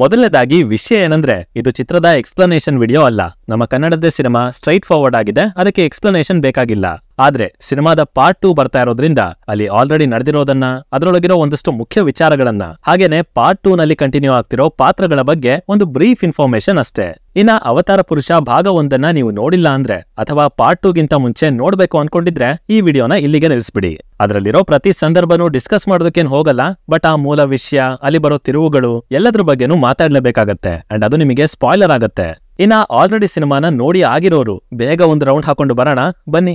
ಮೊದಲನೇದಾಗಿ ವಿಷಯ ಏನಂದ್ರೆ ಇದು ಚಿತ್ರದ ಎಕ್ಸ್ಪ್ಲನೇಷನ್ ವಿಡಿಯೋ ಅಲ್ಲ ನಮ್ಮ ಕನ್ನಡದ ಸಿನಿಮಾ ಸ್ಟ್ರೈಟ್ ಫಾರ್ವರ್ಡ್ ಆಗಿದೆ ಅದಕ್ಕೆ ಎಕ್ಸ್ಪ್ಲನೇಷನ್ ಬೇಕಾಗಿಲ್ಲ ಆದ್ರೆ ಸಿನಿಮಾದ ಪಾರ್ಟ್ ಟೂ ಬರ್ತಾ ಇರೋದ್ರಿಂದ ಅಲ್ಲಿ ಆಲ್ರೆಡಿ ನಡೆದಿರೋದನ್ನ ಅದರೊಳಗಿರೋ ಒಂದಷ್ಟು ಮುಖ್ಯ ವಿಚಾರಗಳನ್ನ ಹಾಗೇನೆ ಪಾರ್ಟ್ ಟೂ ನಲ್ಲಿ ಕಂಟಿನ್ಯೂ ಆಗ್ತಿರೋ ಪಾತ್ರಗಳ ಬಗ್ಗೆ ಒಂದು ಬ್ರೀಫ್ ಇನ್ಫಾರ್ಮೇಶನ್ ಅಷ್ಟೇ ಇನ್ನ ಅವತಾರ ಪುರುಷ ಭಾಗ ಒಂದನ್ನ ನೀವು ನೋಡಿಲ್ಲ ಅಂದ್ರೆ ಅಥವಾ ಪಾರ್ಟ್ ಟೂಗಿಂತ ಮುಂಚೆ ನೋಡ್ಬೇಕು ಅನ್ಕೊಂಡಿದ್ರೆ ಈ ವಿಡಿಯೋನ ಇಲ್ಲಿಗೆ ನಿಲ್ಲಿಸ್ಬಿಡಿ ಅದರಲ್ಲಿರೋ ಪ್ರತಿ ಸಂದರ್ಭನೂ ಡಿಸ್ಕಸ್ ಮಾಡೋದಕ್ಕೇನು ಹೋಗಲ್ಲ ಬಟ್ ಆ ಮೂಲ ವಿಷಯ ಅಲ್ಲಿ ಬರೋ ತಿರುವುಗಳು ಎಲ್ಲದ್ರ ಬಗ್ಗೆನೂ ಮಾತಾಡ್ಲೇಬೇಕಾಗತ್ತೆ ಅಂಡ್ ಅದು ನಿಮಗೆ ಸ್ಪಾಯ್ಲರ್ ಆಗತ್ತೆ ಇನ್ನ ಆಲ್ರೆಡಿ ಸಿನಿಮಾನ ನೋಡಿ ಆಗಿರೋರು ಬೇಗ ಒಂದು ರೌಂಡ್ ಹಾಕೊಂಡು ಬರೋಣ ಬನ್ನಿ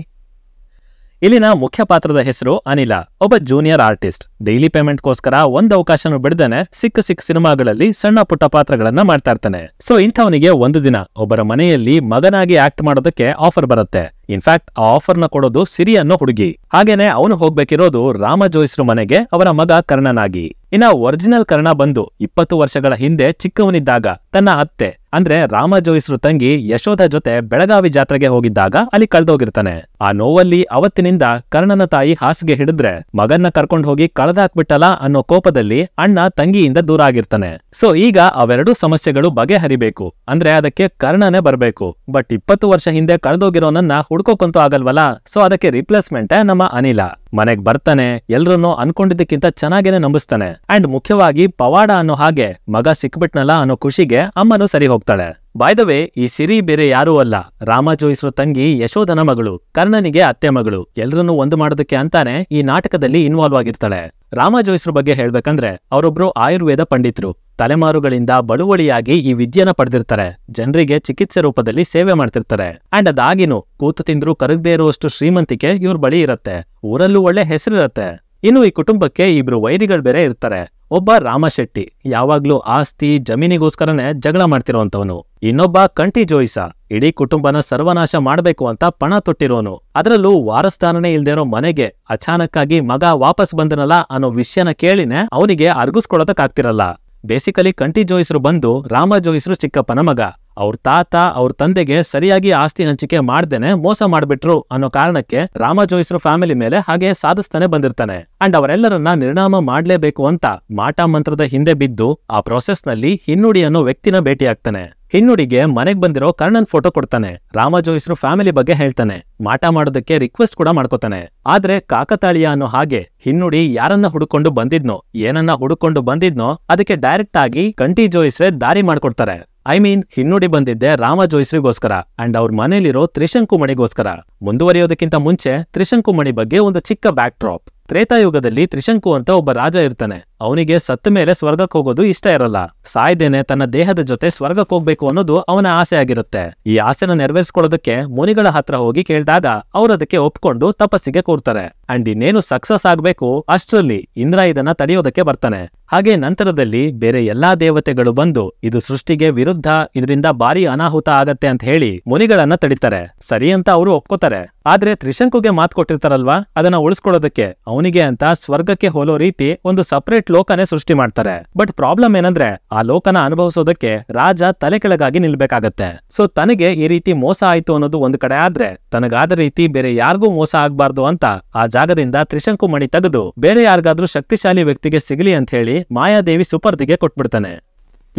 ಇಲ್ಲಿನ ಮುಖ್ಯ ಪಾತ್ರದ ಹೆಸರು ಅನಿಲ ಒಬ್ಬ ಜೂನಿಯರ್ ಆರ್ಟಿಸ್ಟ್ ಡೈಲಿ ಪೇಮೆಂಟ್ಗೋಸ್ಕರ ಒಂದ್ ಅವಕಾಶನೂ ಬಿಡದೇನೆ ಸಿಕ್ಕ ಸಿಕ್ಕ ಸಿನಿಮಾಗಳಲ್ಲಿ ಸಣ್ಣ ಪುಟ್ಟ ಪಾತ್ರಗಳನ್ನ ಮಾಡ್ತಾ ಇರ್ತಾನೆ ಸೊ ಇಂಥವನಿಗೆ ಒಂದು ದಿನ ಒಬ್ಬರ ಮನೆಯಲ್ಲಿ ಮಗನಾಗಿ ಆಕ್ಟ್ ಮಾಡೋದಕ್ಕೆ ಆಫರ್ ಬರುತ್ತೆ ಇನ್ಫ್ಯಾಕ್ಟ್ ಆ ಆಫರ್ನ ಕೊಡೋದು ಸಿರಿ ಅನ್ನೋ ಹುಡುಗಿ ಹಾಗೇನೆ ಅವನು ಹೋಗ್ಬೇಕಿರೋದು ರಾಮ ಜೋಯಿಸ್ರು ಮನೆಗೆ ಅವರ ಮಗ ಕರ್ಣನಾಗಿ ಇನ್ನ ಒರಿಜಿನಲ್ ಕರ್ಣ ಬಂದು ಇಪ್ಪತ್ತು ವರ್ಷಗಳ ಹಿಂದೆ ಚಿಕ್ಕವನಿದ್ದಾಗ ತನ್ನ ಅತ್ತೆ ಅಂದ್ರೆ ರಾಮ ಜೋಯಿಸ್ರು ತಂಗಿ ಯಶೋಧ ಜೊತೆ ಬೆಳಗಾವಿ ಜಾತ್ರೆಗೆ ಹೋಗಿದ್ದಾಗ ಅಲ್ಲಿ ಕಳೆದೋಗಿರ್ತಾನೆ ಆ ನೋವಲ್ಲಿ ಅವತ್ತಿನಿಂದ ಕರ್ಣನ ತಾಯಿ ಹಾಸಿಗೆ ಹಿಡಿದ್ರೆ ಮಗನ್ನ ಕರ್ಕೊಂಡು ಹೋಗಿ ಕಳೆದಾಕ್ಬಿಟ್ಟಲ್ಲ ಅನ್ನೋ ಕೋಪದಲ್ಲಿ ಅಣ್ಣ ತಂಗಿಯಿಂದ ದೂರ ಆಗಿರ್ತಾನೆ ಸೊ ಈಗ ಅವೆರಡೂ ಸಮಸ್ಯೆಗಳು ಬಗೆಹರಿಬೇಕು ಅಂದ್ರೆ ಅದಕ್ಕೆ ಕರ್ಣನೇ ಬರಬೇಕು ಬಟ್ ಇಪ್ಪತ್ತು ವರ್ಷ ಹಿಂದೆ ಕಳೆದೋಗಿರೋನನ್ನ ಹುಡ್ಕೋಕಂತೂ ಆಗಲ್ವಲ್ಲ ಸೊ ಅದಕ್ಕೆ ರಿಪ್ಲೇಸ್ಮೆಂಟ್ ನಮ್ಮ ಅನಿಲ ಮನೆಗ್ ಬರ್ತಾನೆ ಎಲ್ರನ್ನೂ ಅನ್ಕೊಂಡಿದ್ದಕ್ಕಿಂತ ಚೆನ್ನಾಗೇನೆ ನಂಬಿಸ್ತಾನೆ ಅಂಡ್ ಮುಖ್ಯವಾಗಿ ಪವಾಡ ಅನ್ನೋ ಹಾಗೆ ಮಗ ಸಿಕ್ಬಿಟ್ನಲ್ಲ ಅನ್ನೋ ಖುಷಿಗೆ ಅಮ್ಮನು ಸರಿ ಹೋಗ್ತಾಳೆ ಬಾಯ್ದವೇ ಈ ಸಿರಿ ಬೇರೆ ಯಾರೂ ಅಲ್ಲ ರಾಮ ಜೋಯಿಸ್ರು ತಂಗಿ ಯಶೋಧನ ಮಗಳು ಕರ್ಣನಿಗೆ ಅತ್ತೆ ಮಗಳು ಎಲ್ರನ್ನೂ ಒಂದು ಮಾಡೋದಕ್ಕೆ ಅಂತಾನೆ ಈ ನಾಟಕದಲ್ಲಿ ಇನ್ವಾಲ್ವ್ ಆಗಿರ್ತಾಳೆ ರಾಮ ಜೋಯಿಸ್ರ ಬಗ್ಗೆ ಹೇಳ್ಬೇಕಂದ್ರೆ ಅವರೊಬ್ರು ಆಯುರ್ವೇದ ಪಂಡಿತರು ತಲೆಮಾರುಗಳಿಂದ ಬಳುವಳಿಯಾಗಿ ಈ ವಿದ್ಯೆನ ಪಡೆದಿರ್ತಾರೆ ಜನರಿಗೆ ಚಿಕಿತ್ಸೆ ರೂಪದಲ್ಲಿ ಸೇವೆ ಮಾಡ್ತಿರ್ತಾರೆ ಅಂಡ್ ಅದಾಗಿನೂ ಕೂತು ತಿಂದ್ರು ಕರಗದೇ ಇರುವಷ್ಟು ಶ್ರೀಮಂತಿಕೆ ಇವ್ರ ಬಳಿ ಇರತ್ತೆ ಊರಲ್ಲೂ ಒಳ್ಳೆ ಹೆಸರಿರತ್ತೆ ಇನ್ನು ಈ ಕುಟುಂಬಕ್ಕೆ ಇಬ್ರು ವೈರಿಗಳು ಬೇರೆ ಇರ್ತಾರೆ ಒಬ್ಬ ರಾಮಶೆಟ್ಟಿ ಯಾವಾಗ್ಲೂ ಆಸ್ತಿ ಜಮೀನಿಗೋಸ್ಕರನೇ ಜಗಳ ಮಾಡ್ತಿರೋಂಥವನು ಇನ್ನೊಬ್ಬ ಕಂಟಿ ಜೋಯಿಸ ಇಡೀ ಕುಟುಂಬನ ಸರ್ವನಾಶ ಮಾಡ್ಬೇಕು ಅಂತ ಪಣ ತೊಟ್ಟಿರೋನು ಅದರಲ್ಲೂ ವಾರಸ್ಥಾನನೇ ಇಲ್ದೇರೋ ಮನೆಗೆ ಅಚಾನಕ್ಕಾಗಿ ಮಗ ವಾಪಸ್ ಬಂದನಲ್ಲ ಅನ್ನೋ ವಿಷಯನ ಕೇಳಿನೇ ಅವನಿಗೆ ಅರ್ಗಿಸ್ಕೊಳ್ಳೋದಕ್ಕಾಗ್ತಿರಲ್ಲ ಬೇಸಿಕಲಿ ಕಂಟಿ ಜೋಯಿಸ್ರು ಬಂದು ರಾಮ ಜೋಯಿಸ್ರು ಚಿಕ್ಕಪ್ಪನ ಮಗ ಅವ್ರ ತಾತ ಅವ್ರ ತಂದೆಗೆ ಸರಿಯಾಗಿ ಆಸ್ತಿ ಹಂಚಿಕೆ ಮಾಡ್ದೇನೆ ಮೋಸ ಮಾಡ್ಬಿಟ್ರು ಅನ್ನೋ ಕಾರಣಕ್ಕೆ ರಾಮ ಜೋಯಿಸ್ರ ಫ್ಯಾಮಿಲಿ ಮೇಲೆ ಹಾಗೆ ಸಾಧಿಸ್ತಾನೆ ಬಂದಿರ್ತಾನೆ ಅಂಡ್ ಅವರೆಲ್ಲರನ್ನ ನಿರ್ಣಾಮ ಮಾಡ್ಲೇಬೇಕು ಅಂತ ಮಾಟ ಮಂತ್ರದ ಹಿಂದೆ ಬಿದ್ದು ಆ ಪ್ರೊಸೆಸ್ ನಲ್ಲಿ ಹಿನ್ನುಡಿ ಅನ್ನೋ ವ್ಯಕ್ತಿನ ಭೇಟಿಯಾಗ್ತಾನೆ ಹಿನ್ನುಡಿಗೆ ಮನೆಗ್ ಬಂದಿರೋ ಕರ್ಣನ್ ಫೋಟೋ ಕೊಡ್ತಾನೆ ರಾಮ ಜೋಯಿಸ್ರು ಫ್ಯಾಮಿಲಿ ಬಗ್ಗೆ ಹೇಳ್ತಾನೆ ಮಾಟ ಮಾಡೋದಕ್ಕೆ ರಿಕ್ವೆಸ್ಟ್ ಕೂಡ ಮಾಡ್ಕೋತಾನೆ ಆದ್ರೆ ಕಾಕತಾಳೀಯ ಅನ್ನೋ ಹಾಗೆ ಹಿನ್ನುಡಿ ಯಾರನ್ನ ಹುಡುಕೊಂಡು ಬಂದಿದ್ನೋ ಏನನ್ನ ಹುಡುಕೊಂಡು ಬಂದಿದ್ನೋ ಅದಕ್ಕೆ ಡೈರೆಕ್ಟ್ ಆಗಿ ಕಂಟಿ ಜೋಯಿಸ್ರೆ ದಾರಿ ಮಾಡ್ಕೊಡ್ತಾರೆ ಐ ಮೀನ್ ಹಿನ್ನುಡಿ ಬಂದಿದ್ದೆ ರಾಮ ಜೋಯಿಸ್ರಿಗೋಸ್ಕರ ಅಂಡ್ ಅವ್ರ ಮನೇಲಿರೋ ತ್ರಿಶಂಕುಮಣಿಗೋಸ್ಕರ ಮುಂದುವರಿಯೋದಕ್ಕಿಂತ ಮುಂಚೆ ತ್ರಿಶಂಕುಮಣಿ ಬಗ್ಗೆ ಒಂದು ಚಿಕ್ಕ ಬ್ಯಾಕ್ ಡ್ರಾಪ್ ತ್ರೇತಾಯುಗದಲ್ಲಿ ತ್ರಿಶಂಕು ಅಂತ ಒಬ್ಬ ರಾಜ ಇರ್ತಾನೆ ಅವನಿಗೆ ಸತ್ತ ಮೇಲೆ ಸ್ವರ್ಗಕ್ಕೆ ಹೋಗೋದು ಇಷ್ಟ ಇರಲ್ಲ ಸಾಯ್ದೇನೆ ತನ್ನ ದೇಹದ ಜೊತೆ ಸ್ವರ್ಗಕ್ಕೆ ಹೋಗ್ಬೇಕು ಅನ್ನೋದು ಅವನ ಆಸೆ ಆಗಿರುತ್ತೆ ಈ ಆಸೆನ ನೆರವೇರಿಸಿಕೊಳ್ಳೋದಕ್ಕೆ ಮುನಿಗಳ ಹತ್ರ ಹೋಗಿ ಕೇಳಿದಾಗ ಅವರದಕ್ಕೆ ಒಪ್ಕೊಂಡು ತಪಸ್ಸಿಗೆ ಕೂರ್ತಾರೆ ಅಂಡ್ ಇನ್ನೇನು ಸಕ್ಸಸ್ ಆಗ್ಬೇಕು ಅಷ್ಟರಲ್ಲಿ ಇಂದ್ರ ಇದನ್ನ ತಡೆಯೋದಕ್ಕೆ ಬರ್ತಾನೆ ಹಾಗೆ ನಂತರದಲ್ಲಿ ಬೇರೆ ಎಲ್ಲಾ ದೇವತೆಗಳು ಬಂದು ಇದು ಸೃಷ್ಟಿಗೆ ವಿರುದ್ಧ ಇದರಿಂದ ಭಾರಿ ಅನಾಹುತ ಆಗತ್ತೆ ಅಂತ ಹೇಳಿ ಮುನಿಗಳನ್ನ ತಡಿತಾರೆ ಸರಿ ಅಂತ ಅವರು ಒಪ್ಕೋತಾರೆ ಆದ್ರೆ ತ್ರಿಶಂಕುಗೆ ಮಾತು ಕೊಟ್ಟಿರ್ತಾರಲ್ವಾ ಅದನ್ನ ಉಳಿಸ್ಕೊಳ್ಳೋದಕ್ಕೆ ಅವನಿಗೆ ಅಂತ ಸ್ವರ್ಗಕ್ಕೆ ಹೋಲೋ ರೀತಿ ಒಂದು ಸಪರೇಟ್ ಸೆಪರೇಟ್ ಸೃಷ್ಟಿ ಮಾಡ್ತಾರೆ ಬಟ್ ಪ್ರಾಬ್ಲಮ್ ಏನಂದ್ರೆ ಆ ಲೋಕನ ಅನುಭವಿಸೋದಕ್ಕೆ ರಾಜ ತಲೆ ಕೆಳಗಾಗಿ ನಿಲ್ಬೇಕಾಗತ್ತೆ ಸೊ ತನಗೆ ಈ ರೀತಿ ಮೋಸ ಆಯ್ತು ಅನ್ನೋದು ಒಂದ್ ಕಡೆ ಆದ್ರೆ ತನಗಾದ ರೀತಿ ಬೇರೆ ಯಾರಿಗೂ ಮೋಸ ಆಗ್ಬಾರ್ದು ಅಂತ ಆ ಜಾಗದಿಂದ ತ್ರಿಶಂಕು ಮಣಿ ತೆಗೆದು ಬೇರೆ ಯಾರಿಗಾದ್ರೂ ಶಕ್ತಿಶಾಲಿ ವ್ಯಕ್ತಿಗೆ ಸಿಗಲಿ ಅಂತ ಹೇಳಿ ಮಾಯಾದೇವಿ ಸುಪರ್ದಿಗೆ ಕೊಟ್ಬಿಡ್ತಾನೆ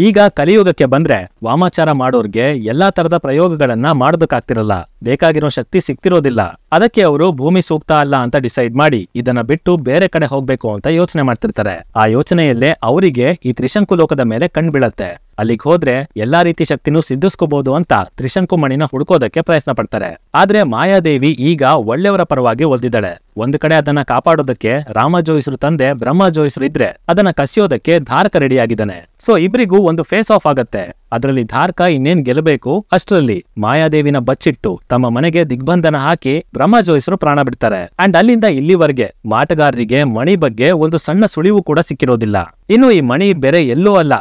ಈಗ ಕಲಿಯುಗಕ್ಕೆ ಬಂದ್ರೆ ವಾಮಾಚಾರ ಮಾಡೋರ್ಗೆ ಎಲ್ಲಾ ತರದ ಪ್ರಯೋಗಗಳನ್ನ ಮಾಡೋದಕ್ಕಾಗ್ತಿರಲ್ಲ ಬೇಕಾಗಿರೋ ಶಕ್ತಿ ಸಿಕ್ತಿರೋದಿಲ್ಲ ಅದಕ್ಕೆ ಅವರು ಭೂಮಿ ಸೂಕ್ತ ಅಲ್ಲ ಅಂತ ಡಿಸೈಡ್ ಮಾಡಿ ಇದನ್ನ ಬಿಟ್ಟು ಬೇರೆ ಕಡೆ ಹೋಗ್ಬೇಕು ಅಂತ ಯೋಚನೆ ಮಾಡ್ತಿರ್ತಾರೆ ಆ ಯೋಚನೆಯಲ್ಲೇ ಅವರಿಗೆ ಈ ತ್ರಿಶಂಕು ಲೋಕದ ಮೇಲೆ ಕಣ್ಬೀಳತ್ತೆ ಅಲ್ಲಿಗೆ ಹೋದ್ರೆ ಎಲ್ಲಾ ರೀತಿ ಶಕ್ತಿನೂ ಸಿದ್ಧಿಸ್ಕೋಬಹುದು ಅಂತ ತ್ರಿಶಂಕು ಮಣಿನ ಹುಡುಕೋದಕ್ಕೆ ಪ್ರಯತ್ನ ಪಡ್ತಾರೆ ಆದ್ರೆ ಮಾಯಾದೇವಿ ಈಗ ಒಳ್ಳೆಯವರ ಪರವಾಗಿ ಒಲ್ದಿದ್ದಾಳೆ ಒಂದು ಕಡೆ ಅದನ್ನ ಕಾಪಾಡೋದಕ್ಕೆ ರಾಮ ಜೋಯಿಸ್ರು ತಂದೆ ಬ್ರಹ್ಮ ಜೋಯಿಸ್ರು ಇದ್ರೆ ಅದನ್ನ ಕಸಿಯೋದಕ್ಕೆ ಧಾರಕ ರೆಡಿಯಾಗಿದ್ದಾನೆ ಸೊ ಇಬ್ರಿಗೂ ಒಂದು ಫೇಸ್ ಆಫ್ ಆಗತ್ತೆ ಅದರಲ್ಲಿ ಧಾರ್ಕ ಇನ್ನೇನ್ ಗೆಲ್ಲಬೇಕು ಅಷ್ಟರಲ್ಲಿ ಮಾಯಾದೇವಿನ ಬಚ್ಚಿಟ್ಟು ತಮ್ಮ ಮನೆಗೆ ದಿಗ್ಬಂಧನ ಹಾಕಿ ಬ್ರಹ್ಮಜೋಯಿಸರು ಪ್ರಾಣ ಬಿಡ್ತಾರೆ ಅಂಡ್ ಅಲ್ಲಿಂದ ಇಲ್ಲಿವರೆಗೆ ಮಾಟಗಾರರಿಗೆ ಮಣಿ ಬಗ್ಗೆ ಒಂದು ಸಣ್ಣ ಸುಳಿವು ಕೂಡ ಸಿಕ್ಕಿರೋದಿಲ್ಲ ಇನ್ನು ಈ ಮಣಿ ಬೆರೆ ಎಲ್ಲೂ ಅಲ್ಲ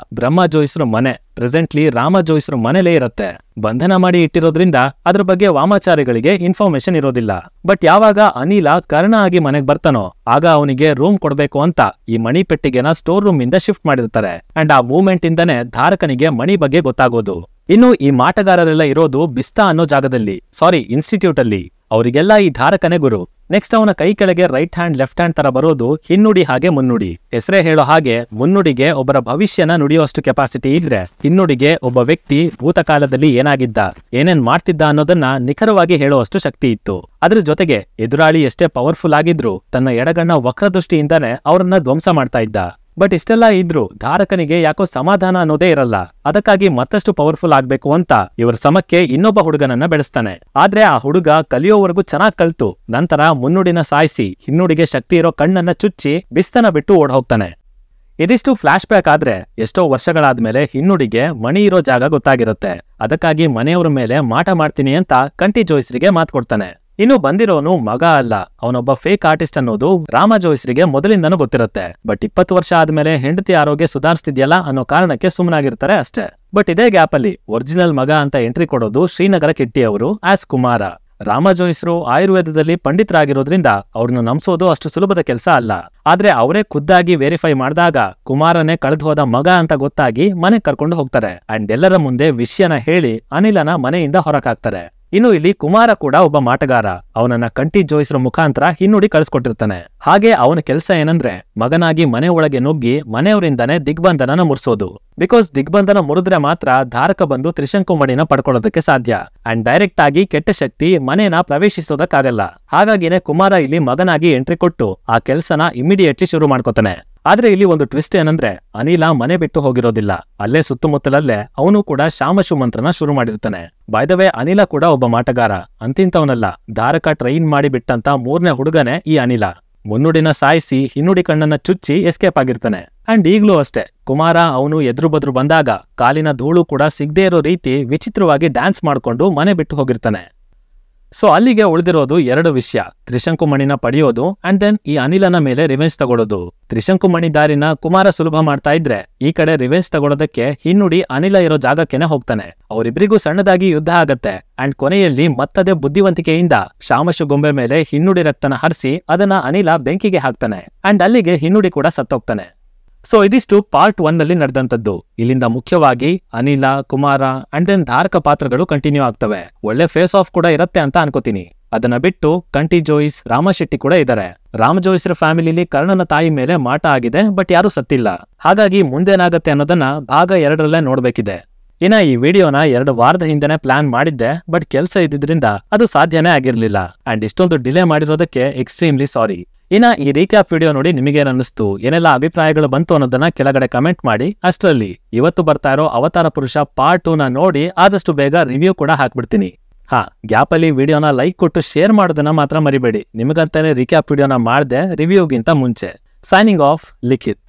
ಜೋಯಿಸರು ಮನೆ ಪ್ರೆಸೆಂಟ್ಲಿ ರಾಮ ಜೋಯಿಸ್ರ ಮನೇಲೇ ಇರುತ್ತೆ ಬಂಧನ ಮಾಡಿ ಇಟ್ಟಿರೋದ್ರಿಂದ ಅದ್ರ ಬಗ್ಗೆ ವಾಮಾಚಾರಿಗಳಿಗೆ ಇನ್ಫಾರ್ಮೇಶನ್ ಇರೋದಿಲ್ಲ ಬಟ್ ಯಾವಾಗ ಅನಿಲ ಕರ್ಣ ಆಗಿ ಮನೆಗ್ ಬರ್ತಾನೋ ಆಗ ಅವನಿಗೆ ರೂಮ್ ಕೊಡ್ಬೇಕು ಅಂತ ಈ ಮಣಿ ಪೆಟ್ಟಿಗೆನ ಸ್ಟೋರ್ ರೂಮ್ ಇಂದ ಶಿಫ್ಟ್ ಮಾಡಿರ್ತಾರೆ ಅಂಡ್ ಆ ಮೂಮೆಂಟ್ ಇಂದನೆ ಧಾರಕನಿಗೆ ಮಣಿ ಬಗ್ಗೆ ಗೊತ್ತಾಗೋದು ಇನ್ನು ಈ ಮಾಟಗಾರರೆಲ್ಲ ಇರೋದು ಬಿಸ್ತಾ ಅನ್ನೋ ಜಾಗದಲ್ಲಿ ಸಾರಿ ಇನ್ಸ್ಟಿಟ್ಯೂಟ್ ಅಲ್ಲಿ ಅವರಿಗೆಲ್ಲ ಈ ಧಾರಕನೇ ಗುರು ನೆಕ್ಸ್ಟ್ ಅವನ ಕೈ ಕೆಳಗೆ ರೈಟ್ ಹ್ಯಾಂಡ್ ಲೆಫ್ಟ್ ಹ್ಯಾಂಡ್ ತರ ಬರೋದು ಹಿನ್ನುಡಿ ಹಾಗೆ ಮುನ್ನುಡಿ ಹೆಸರೇ ಹೇಳೋ ಹಾಗೆ ಮುನ್ನುಡಿಗೆ ಒಬ್ಬರ ಭವಿಷ್ಯನ ನುಡಿಯುವಷ್ಟು ಕೆಪಾಸಿಟಿ ಇದ್ರೆ ಹಿನ್ನುಡಿಗೆ ಒಬ್ಬ ವ್ಯಕ್ತಿ ಭೂತಕಾಲದಲ್ಲಿ ಏನಾಗಿದ್ದ ಏನೇನ್ ಮಾಡ್ತಿದ್ದ ಅನ್ನೋದನ್ನ ನಿಖರವಾಗಿ ಹೇಳುವಷ್ಟು ಶಕ್ತಿ ಇತ್ತು ಅದ್ರ ಜೊತೆಗೆ ಎದುರಾಳಿ ಎಷ್ಟೇ ಪವರ್ಫುಲ್ ಆಗಿದ್ರು ತನ್ನ ಎಡಗಣ್ಣ ವಕ್ರದೃಷ್ಟಿಯಿಂದಾನೆ ಅವರನ್ನ ಧ್ವಂಸ ಮಾಡ್ತಾ ಇದ್ದ ಬಟ್ ಇಷ್ಟೆಲ್ಲ ಇದ್ರು ಧಾರಕನಿಗೆ ಯಾಕೋ ಸಮಾಧಾನ ಅನ್ನೋದೇ ಇರಲ್ಲ ಅದಕ್ಕಾಗಿ ಮತ್ತಷ್ಟು ಪವರ್ಫುಲ್ ಆಗ್ಬೇಕು ಅಂತ ಇವರ ಸಮಕ್ಕೆ ಇನ್ನೊಬ್ಬ ಹುಡುಗನನ್ನ ಬೆಳೆಸ್ತಾನೆ ಆದ್ರೆ ಆ ಹುಡುಗ ಕಲಿಯೋವರೆಗೂ ಚೆನ್ನಾಗ್ ಕಲ್ತು ನಂತರ ಮುನ್ನುಡಿನ ಸಾಯಿಸಿ ಹಿನ್ನುಡಿಗೆ ಶಕ್ತಿ ಇರೋ ಕಣ್ಣನ್ನ ಚುಚ್ಚಿ ಬಿಸ್ತನ ಬಿಟ್ಟು ಓಡ್ ಹೋಗ್ತಾನೆ ಇದಿಷ್ಟು ಫ್ಲಾಶ್ ಬ್ಯಾಕ್ ಆದ್ರೆ ಎಷ್ಟೋ ವರ್ಷಗಳಾದ್ಮೇಲೆ ಹಿನ್ನುಡಿಗೆ ಮಣಿ ಇರೋ ಜಾಗ ಗೊತ್ತಾಗಿರುತ್ತೆ ಅದಕ್ಕಾಗಿ ಮನೆಯವರ ಮೇಲೆ ಮಾಟ ಮಾಡ್ತೀನಿ ಅಂತ ಕಂಟಿ ಜೋಯಿಸ್ರಿಗೆ ಮಾತು ಕೊಡ್ತಾನೆ ಇನ್ನು ಬಂದಿರೋನು ಮಗ ಅಲ್ಲ ಅವನೊಬ್ಬ ಫೇಕ್ ಆರ್ಟಿಸ್ಟ್ ಅನ್ನೋದು ರಾಮ ಜೋಯಿಸ್ರಿಗೆ ಮೊದಲಿಂದನೂ ಗೊತ್ತಿರುತ್ತೆ ಬಟ್ ಇಪ್ಪತ್ತು ವರ್ಷ ಆದ್ಮೇಲೆ ಹೆಂಡತಿ ಆರೋಗ್ಯ ಸುಧಾರಿಸ್ತಿದ್ಯಲ್ಲ ಅನ್ನೋ ಕಾರಣಕ್ಕೆ ಸುಮ್ಮನಾಗಿರ್ತಾರೆ ಅಷ್ಟೇ ಬಟ್ ಇದೇ ಗ್ಯಾಪ್ ಅಲ್ಲಿ ಒರಿಜಿನಲ್ ಮಗ ಅಂತ ಎಂಟ್ರಿ ಕೊಡೋದು ಶ್ರೀನಗರ ಕಿಟ್ಟಿ ಅವರು ಆಸ್ ಕುಮಾರ ರಾಮ ಜೋಯಿಸ್ರು ಆಯುರ್ವೇದದಲ್ಲಿ ಪಂಡಿತರಾಗಿರೋದ್ರಿಂದ ಅವ್ರನ್ನ ನಂಬಿಸೋದು ಅಷ್ಟು ಸುಲಭದ ಕೆಲಸ ಅಲ್ಲ ಆದ್ರೆ ಅವರೇ ಖುದ್ದಾಗಿ ವೆರಿಫೈ ಮಾಡಿದಾಗ ಕುಮಾರನೇ ಕಳೆದು ಹೋದ ಮಗ ಅಂತ ಗೊತ್ತಾಗಿ ಮನೆ ಕರ್ಕೊಂಡು ಹೋಗ್ತಾರೆ ಅಂಡ್ ಎಲ್ಲರ ಮುಂದೆ ವಿಷಯನ ಹೇಳಿ ಅನಿಲನ ಮನೆಯಿಂದ ಹೊರಕಾಗ್ತಾರೆ ಇನ್ನು ಇಲ್ಲಿ ಕುಮಾರ ಕೂಡ ಒಬ್ಬ ಮಾಟಗಾರ ಅವನನ್ನ ಕಂಟಿ ಜೋಯಿಸಿರೋ ಮುಖಾಂತರ ಹಿನ್ನುಡಿ ಕಳಿಸ್ಕೊಟ್ಟಿರ್ತಾನೆ ಹಾಗೆ ಅವನ ಕೆಲಸ ಏನಂದ್ರೆ ಮಗನಾಗಿ ಮನೆ ಒಳಗೆ ನುಗ್ಗಿ ಮನೆಯವರಿಂದಾನೇ ದಿಗ್ಬಂಧನ ಮುರ್ಸೋದು ಬಿಕಾಸ್ ದಿಗ್ಬಂಧನ ಮುರಿದ್ರೆ ಮಾತ್ರ ಧಾರಕ ಬಂದು ತ್ರಿಶಂಕುಮಣಿನ ಪಡ್ಕೊಳ್ಳೋದಕ್ಕೆ ಸಾಧ್ಯ ಅಂಡ್ ಡೈರೆಕ್ಟ್ ಆಗಿ ಕೆಟ್ಟ ಶಕ್ತಿ ಮನೆನ ಪ್ರವೇಶಿಸೋದಕ್ಕಾಗಲ್ಲ ಹಾಗಾಗಿನೇ ಕುಮಾರ ಇಲ್ಲಿ ಮಗನಾಗಿ ಎಂಟ್ರಿ ಕೊಟ್ಟು ಆ ಕೆಲಸನ ಇಮಿಡಿಯೇಟ್ಲಿ ಶುರು ಮಾಡ್ಕೋತಾನೆ ಆದ್ರೆ ಇಲ್ಲಿ ಒಂದು ಟ್ವಿಸ್ಟ್ ಏನಂದ್ರೆ ಅನಿಲ ಮನೆ ಬಿಟ್ಟು ಹೋಗಿರೋದಿಲ್ಲ ಅಲ್ಲೇ ಸುತ್ತಮುತ್ತಲಲ್ಲೇ ಅವನು ಕೂಡ ಮಂತ್ರನ ಶುರು ಮಾಡಿರ್ತಾನೆ ಬಾಯ್ದವೇ ಅನಿಲ ಕೂಡ ಒಬ್ಬ ಮಾಟಗಾರ ಅಂತಿಂತವನಲ್ಲ ಧಾರಕ ಟ್ರೈನ್ ಮಾಡಿ ಬಿಟ್ಟಂತ ಮೂರನೇ ಹುಡುಗನೇ ಈ ಅನಿಲ ಮುನ್ನುಡಿನ ಸಾಯಿಸಿ ಹಿನ್ನುಡಿ ಕಣ್ಣನ್ನ ಚುಚ್ಚಿ ಎಸ್ಕೇಪ್ ಆಗಿರ್ತಾನೆ ಅಂಡ್ ಈಗ್ಲೂ ಅಷ್ಟೇ ಕುಮಾರ ಅವನು ಎದುರು ಬದ್ರು ಬಂದಾಗ ಕಾಲಿನ ಧೂಳು ಕೂಡ ಸಿಗದೇ ಇರೋ ರೀತಿ ವಿಚಿತ್ರವಾಗಿ ಡ್ಯಾನ್ಸ್ ಮಾಡ್ಕೊಂಡು ಮನೆ ಬಿಟ್ಟು ಹೋಗಿರ್ತಾನೆ ಸೊ ಅಲ್ಲಿಗೆ ಉಳಿದಿರೋದು ಎರಡು ವಿಷಯ ತ್ರಿಶಂಕುಮಣಿನ ಪಡೆಯೋದು ಅಂಡ್ ದೆನ್ ಈ ಅನಿಲನ ಮೇಲೆ ರಿವೆಂಜ್ ತಗೊಳ್ಳೋದು ತ್ರಿಶಂಕುಮಣಿ ದಾರಿನ ಕುಮಾರ ಸುಲಭ ಮಾಡ್ತಾ ಇದ್ರೆ ಈ ಕಡೆ ರಿವೆಂಜ್ ತಗೊಳೋದಕ್ಕೆ ಹಿನ್ನುಡಿ ಅನಿಲ ಇರೋ ಜಾಗಕ್ಕೆನೆ ಹೋಗ್ತಾನೆ ಅವರಿಬ್ಬರಿಗೂ ಸಣ್ಣದಾಗಿ ಯುದ್ಧ ಆಗತ್ತೆ ಅಂಡ್ ಕೊನೆಯಲ್ಲಿ ಮತ್ತದೇ ಬುದ್ಧಿವಂತಿಕೆಯಿಂದ ಶಾಮಶು ಗೊಂಬೆ ಮೇಲೆ ಹಿನ್ನುಡಿ ರಕ್ತನ ಹರಿಸಿ ಅದನ್ನ ಅನಿಲ ಬೆಂಕಿಗೆ ಹಾಕ್ತಾನೆ ಅಂಡ್ ಅಲ್ಲಿಗೆ ಹಿನ್ನುಡಿ ಕೂಡ ಸತ್ತೋಗ್ತಾನೆ ಸೊ ಇದಿಷ್ಟು ಪಾರ್ಟ್ ಒನ್ ನಲ್ಲಿ ನಡೆದಂಥದ್ದು ಇಲ್ಲಿಂದ ಮುಖ್ಯವಾಗಿ ಅನಿಲ ಕುಮಾರ ಅಂಡ್ ದೆನ್ ಧಾರಕ ಪಾತ್ರಗಳು ಕಂಟಿನ್ಯೂ ಆಗ್ತವೆ ಒಳ್ಳೆ ಫೇಸ್ ಆಫ್ ಕೂಡ ಇರತ್ತೆ ಅಂತ ಅನ್ಕೋತೀನಿ ಅದನ್ನ ಬಿಟ್ಟು ಕಂಟಿ ಜೋಯಿಸ್ ರಾಮಶೆಟ್ಟಿ ಕೂಡ ಇದ್ದಾರೆ ರಾಮ ಜೋಯಿಸ್ರ ಫ್ಯಾಮಿಲಿಲಿ ಕರ್ಣನ ತಾಯಿ ಮೇಲೆ ಮಾಟ ಆಗಿದೆ ಬಟ್ ಯಾರು ಸತ್ತಿಲ್ಲ ಹಾಗಾಗಿ ಮುಂದೇನಾಗತ್ತೆ ಅನ್ನೋದನ್ನ ಭಾಗ ಎರಡರಲ್ಲೇ ನೋಡ್ಬೇಕಿದೆ ಇನ್ನ ಈ ವಿಡಿಯೋನ ಎರಡು ವಾರದ ಹಿಂದೆನೆ ಪ್ಲಾನ್ ಮಾಡಿದ್ದೆ ಬಟ್ ಕೆಲಸ ಇದ್ದಿದ್ರಿಂದ ಅದು ಸಾಧ್ಯನೇ ಆಗಿರ್ಲಿಲ್ಲ ಅಂಡ್ ಇಷ್ಟೊಂದು ಡಿಲೇ ಮಾಡಿರೋದಕ್ಕೆ ಎಕ್ಸ್ಟ್ರೀಮ್ಲಿ ಸಾರಿ ಇನ್ನ ಈ ರೀಕ್ಯಾಪ್ ವಿಡಿಯೋ ನೋಡಿ ಅನ್ನಿಸ್ತು ಏನೆಲ್ಲ ಅಭಿಪ್ರಾಯಗಳು ಬಂತು ಅನ್ನೋದನ್ನ ಕೆಳಗಡೆ ಕಮೆಂಟ್ ಮಾಡಿ ಅಷ್ಟರಲ್ಲಿ ಇವತ್ತು ಬರ್ತಾ ಇರೋ ಅವತಾರ ಪುರುಷ ಪಾರ್ಟ್ ಟೂನ ನೋಡಿ ಆದಷ್ಟು ಬೇಗ ರಿವ್ಯೂ ಕೂಡ ಹಾಕ್ಬಿಡ್ತೀನಿ ಹಾ ಗ್ಯಾಪಲ್ಲಿ ವಿಡಿಯೋನ ಲೈಕ್ ಕೊಟ್ಟು ಶೇರ್ ಮಾಡೋದನ್ನ ಮಾತ್ರ ಮರಿಬೇಡಿ ನಿಮಗಂತಾನೆ ರಿಕ್ಯಾಪ್ ವಿಡಿಯೋನ ಮಾಡ್ದೆ ರಿವ್ಯೂಗಿಂತ ಮುಂಚೆ ಸೈನಿಂಗ್ ಆಫ್ ಲಿಖಿತ್